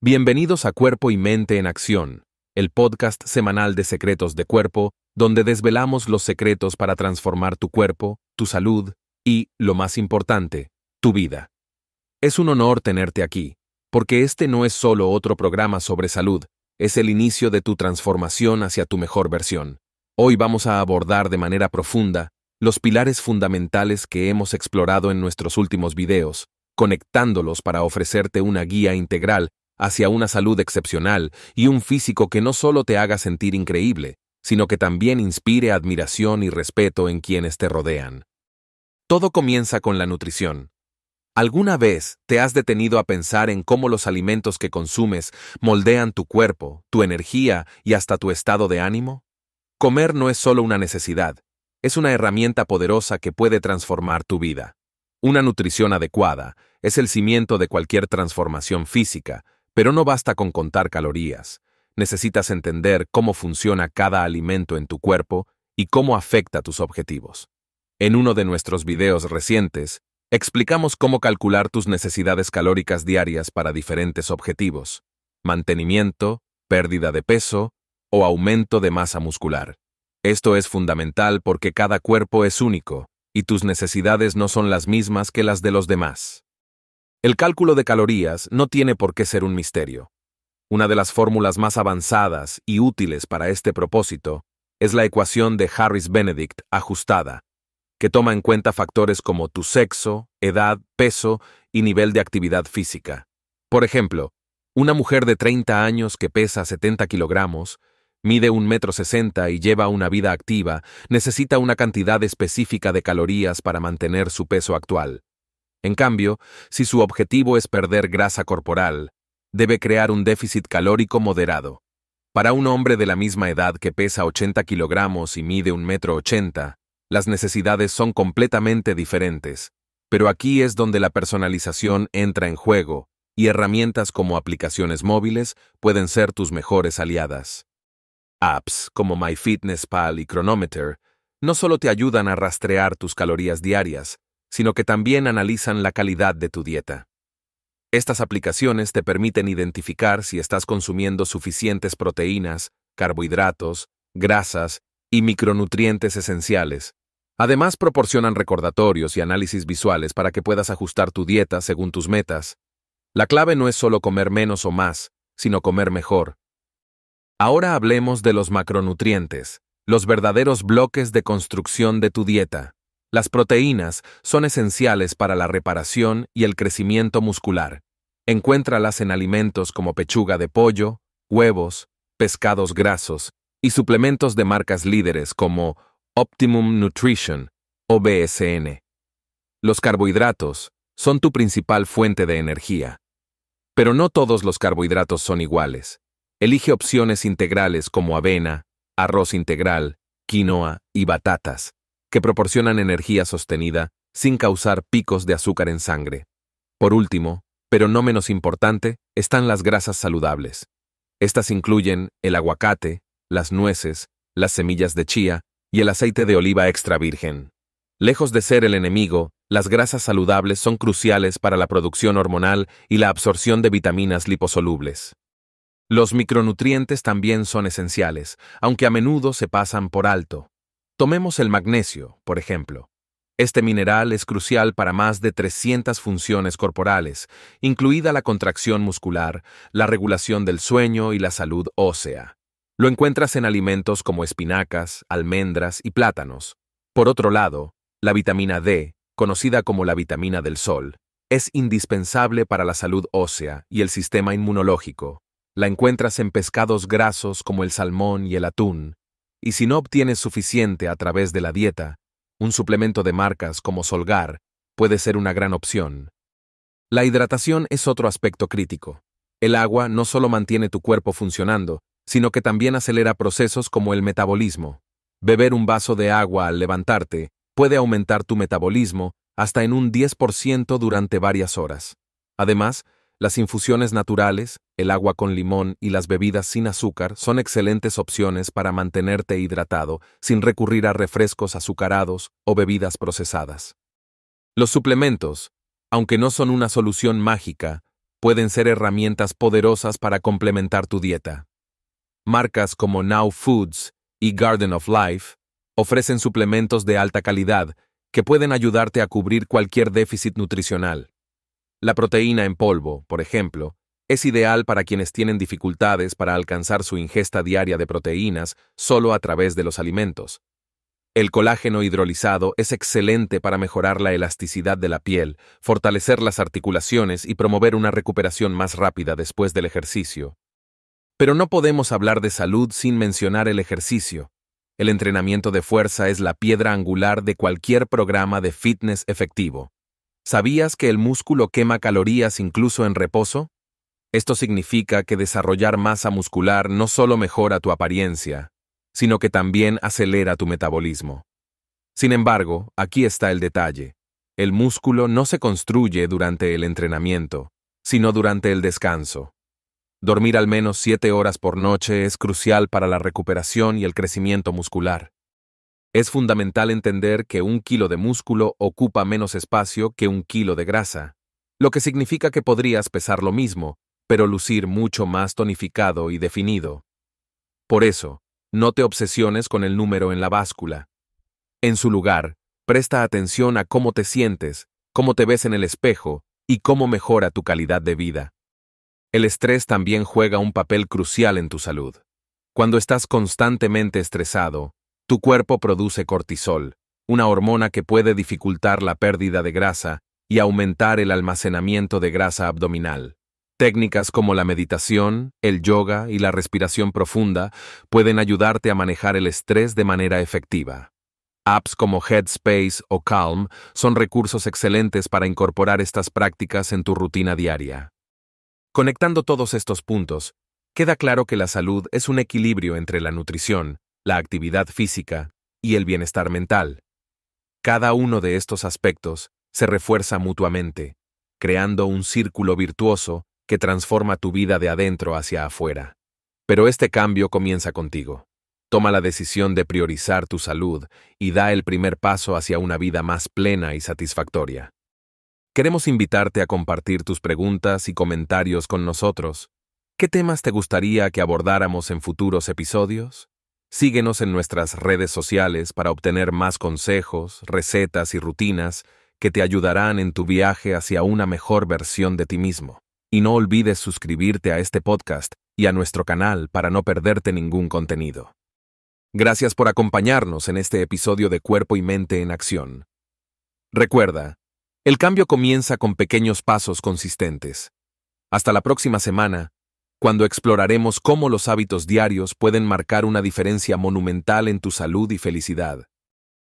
Bienvenidos a Cuerpo y Mente en Acción, el podcast semanal de Secretos de Cuerpo, donde desvelamos los secretos para transformar tu cuerpo, tu salud y, lo más importante, tu vida. Es un honor tenerte aquí, porque este no es solo otro programa sobre salud, es el inicio de tu transformación hacia tu mejor versión. Hoy vamos a abordar de manera profunda los pilares fundamentales que hemos explorado en nuestros últimos videos, conectándolos para ofrecerte una guía integral hacia una salud excepcional y un físico que no solo te haga sentir increíble, sino que también inspire admiración y respeto en quienes te rodean. Todo comienza con la nutrición. ¿Alguna vez te has detenido a pensar en cómo los alimentos que consumes moldean tu cuerpo, tu energía y hasta tu estado de ánimo? Comer no es solo una necesidad, es una herramienta poderosa que puede transformar tu vida. Una nutrición adecuada es el cimiento de cualquier transformación física, pero no basta con contar calorías. Necesitas entender cómo funciona cada alimento en tu cuerpo y cómo afecta tus objetivos. En uno de nuestros videos recientes, explicamos cómo calcular tus necesidades calóricas diarias para diferentes objetivos, mantenimiento, pérdida de peso o aumento de masa muscular. Esto es fundamental porque cada cuerpo es único y tus necesidades no son las mismas que las de los demás. El cálculo de calorías no tiene por qué ser un misterio. Una de las fórmulas más avanzadas y útiles para este propósito es la ecuación de Harris-Benedict ajustada, que toma en cuenta factores como tu sexo, edad, peso y nivel de actividad física. Por ejemplo, una mujer de 30 años que pesa 70 kilogramos, mide 1,60 metro y lleva una vida activa, necesita una cantidad específica de calorías para mantener su peso actual. En cambio, si su objetivo es perder grasa corporal, debe crear un déficit calórico moderado. Para un hombre de la misma edad que pesa 80 kilogramos y mide 1,80 metro ochenta, las necesidades son completamente diferentes. Pero aquí es donde la personalización entra en juego, y herramientas como aplicaciones móviles pueden ser tus mejores aliadas. Apps como MyFitnessPal y Chronometer no solo te ayudan a rastrear tus calorías diarias, sino que también analizan la calidad de tu dieta. Estas aplicaciones te permiten identificar si estás consumiendo suficientes proteínas, carbohidratos, grasas y micronutrientes esenciales. Además proporcionan recordatorios y análisis visuales para que puedas ajustar tu dieta según tus metas. La clave no es solo comer menos o más, sino comer mejor. Ahora hablemos de los macronutrientes, los verdaderos bloques de construcción de tu dieta. Las proteínas son esenciales para la reparación y el crecimiento muscular. Encuéntralas en alimentos como pechuga de pollo, huevos, pescados grasos y suplementos de marcas líderes como Optimum Nutrition o BSN. Los carbohidratos son tu principal fuente de energía. Pero no todos los carbohidratos son iguales. Elige opciones integrales como avena, arroz integral, quinoa y batatas que proporcionan energía sostenida sin causar picos de azúcar en sangre. Por último, pero no menos importante, están las grasas saludables. Estas incluyen el aguacate, las nueces, las semillas de chía y el aceite de oliva extra virgen. Lejos de ser el enemigo, las grasas saludables son cruciales para la producción hormonal y la absorción de vitaminas liposolubles. Los micronutrientes también son esenciales, aunque a menudo se pasan por alto. Tomemos el magnesio, por ejemplo. Este mineral es crucial para más de 300 funciones corporales, incluida la contracción muscular, la regulación del sueño y la salud ósea. Lo encuentras en alimentos como espinacas, almendras y plátanos. Por otro lado, la vitamina D, conocida como la vitamina del sol, es indispensable para la salud ósea y el sistema inmunológico. La encuentras en pescados grasos como el salmón y el atún, y si no obtienes suficiente a través de la dieta, un suplemento de marcas como Solgar puede ser una gran opción. La hidratación es otro aspecto crítico. El agua no solo mantiene tu cuerpo funcionando, sino que también acelera procesos como el metabolismo. Beber un vaso de agua al levantarte puede aumentar tu metabolismo hasta en un 10% durante varias horas. Además, las infusiones naturales, el agua con limón y las bebidas sin azúcar son excelentes opciones para mantenerte hidratado sin recurrir a refrescos azucarados o bebidas procesadas. Los suplementos, aunque no son una solución mágica, pueden ser herramientas poderosas para complementar tu dieta. Marcas como Now Foods y Garden of Life ofrecen suplementos de alta calidad que pueden ayudarte a cubrir cualquier déficit nutricional. La proteína en polvo, por ejemplo, es ideal para quienes tienen dificultades para alcanzar su ingesta diaria de proteínas solo a través de los alimentos. El colágeno hidrolizado es excelente para mejorar la elasticidad de la piel, fortalecer las articulaciones y promover una recuperación más rápida después del ejercicio. Pero no podemos hablar de salud sin mencionar el ejercicio. El entrenamiento de fuerza es la piedra angular de cualquier programa de fitness efectivo. ¿Sabías que el músculo quema calorías incluso en reposo? Esto significa que desarrollar masa muscular no solo mejora tu apariencia, sino que también acelera tu metabolismo. Sin embargo, aquí está el detalle. El músculo no se construye durante el entrenamiento, sino durante el descanso. Dormir al menos 7 horas por noche es crucial para la recuperación y el crecimiento muscular. Es fundamental entender que un kilo de músculo ocupa menos espacio que un kilo de grasa, lo que significa que podrías pesar lo mismo, pero lucir mucho más tonificado y definido. Por eso, no te obsesiones con el número en la báscula. En su lugar, presta atención a cómo te sientes, cómo te ves en el espejo y cómo mejora tu calidad de vida. El estrés también juega un papel crucial en tu salud. Cuando estás constantemente estresado, tu cuerpo produce cortisol, una hormona que puede dificultar la pérdida de grasa y aumentar el almacenamiento de grasa abdominal. Técnicas como la meditación, el yoga y la respiración profunda pueden ayudarte a manejar el estrés de manera efectiva. Apps como Headspace o Calm son recursos excelentes para incorporar estas prácticas en tu rutina diaria. Conectando todos estos puntos, queda claro que la salud es un equilibrio entre la nutrición, la actividad física y el bienestar mental. Cada uno de estos aspectos se refuerza mutuamente, creando un círculo virtuoso que transforma tu vida de adentro hacia afuera. Pero este cambio comienza contigo. Toma la decisión de priorizar tu salud y da el primer paso hacia una vida más plena y satisfactoria. Queremos invitarte a compartir tus preguntas y comentarios con nosotros. ¿Qué temas te gustaría que abordáramos en futuros episodios? Síguenos en nuestras redes sociales para obtener más consejos, recetas y rutinas que te ayudarán en tu viaje hacia una mejor versión de ti mismo. Y no olvides suscribirte a este podcast y a nuestro canal para no perderte ningún contenido. Gracias por acompañarnos en este episodio de Cuerpo y Mente en Acción. Recuerda, el cambio comienza con pequeños pasos consistentes. Hasta la próxima semana cuando exploraremos cómo los hábitos diarios pueden marcar una diferencia monumental en tu salud y felicidad.